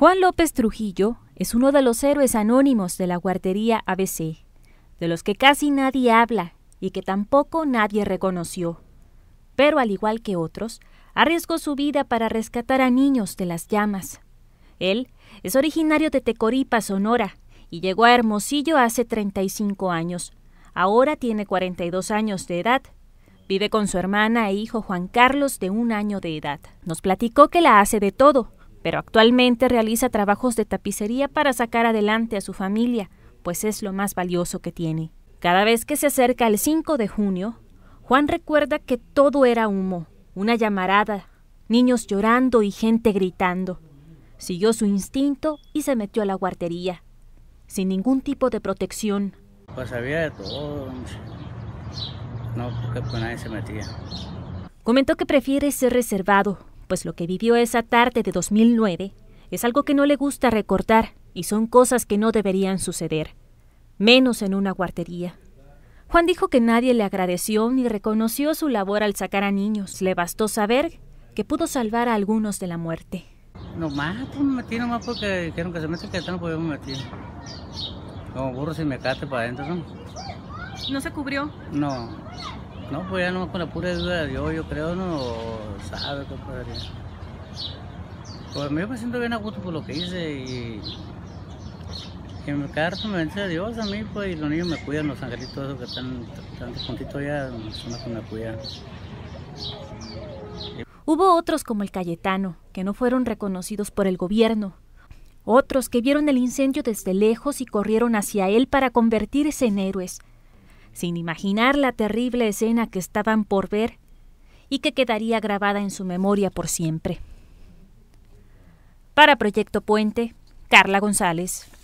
Juan López Trujillo es uno de los héroes anónimos de la guardería ABC, de los que casi nadie habla y que tampoco nadie reconoció. Pero al igual que otros, arriesgó su vida para rescatar a niños de las llamas. Él es originario de Tecoripa, Sonora, y llegó a Hermosillo hace 35 años. Ahora tiene 42 años de edad. Vive con su hermana e hijo Juan Carlos de un año de edad. Nos platicó que la hace de todo, pero actualmente realiza trabajos de tapicería para sacar adelante a su familia, pues es lo más valioso que tiene. Cada vez que se acerca el 5 de junio, Juan recuerda que todo era humo, una llamarada, niños llorando y gente gritando. Siguió su instinto y se metió a la guardería, sin ningún tipo de protección. Pues había de todo. No, porque nadie se metía. Comentó que prefiere ser reservado, pues lo que vivió esa tarde de 2009 es algo que no le gusta recortar y son cosas que no deberían suceder, menos en una guardería. Juan dijo que nadie le agradeció ni reconoció su labor al sacar a niños. Le bastó saber que pudo salvar a algunos de la muerte. No no me metí nomás porque dijeron que se mete que no me metí. Como burro me cate para adentro, ¿No se cubrió? No. No, pues ya no con la pura duda de Dios, yo creo, no sabe, compadre. Pues yo me siento bien a gusto por lo que hice y. Que me carto me dice Dios a mí, pues, y los niños me cuidan, los angelitos que están tan juntitos ya, son los me cuidan. Hubo otros como el Cayetano, que no fueron reconocidos por el gobierno. Otros que vieron el incendio desde lejos y corrieron hacia él para convertirse en héroes sin imaginar la terrible escena que estaban por ver y que quedaría grabada en su memoria por siempre. Para Proyecto Puente, Carla González.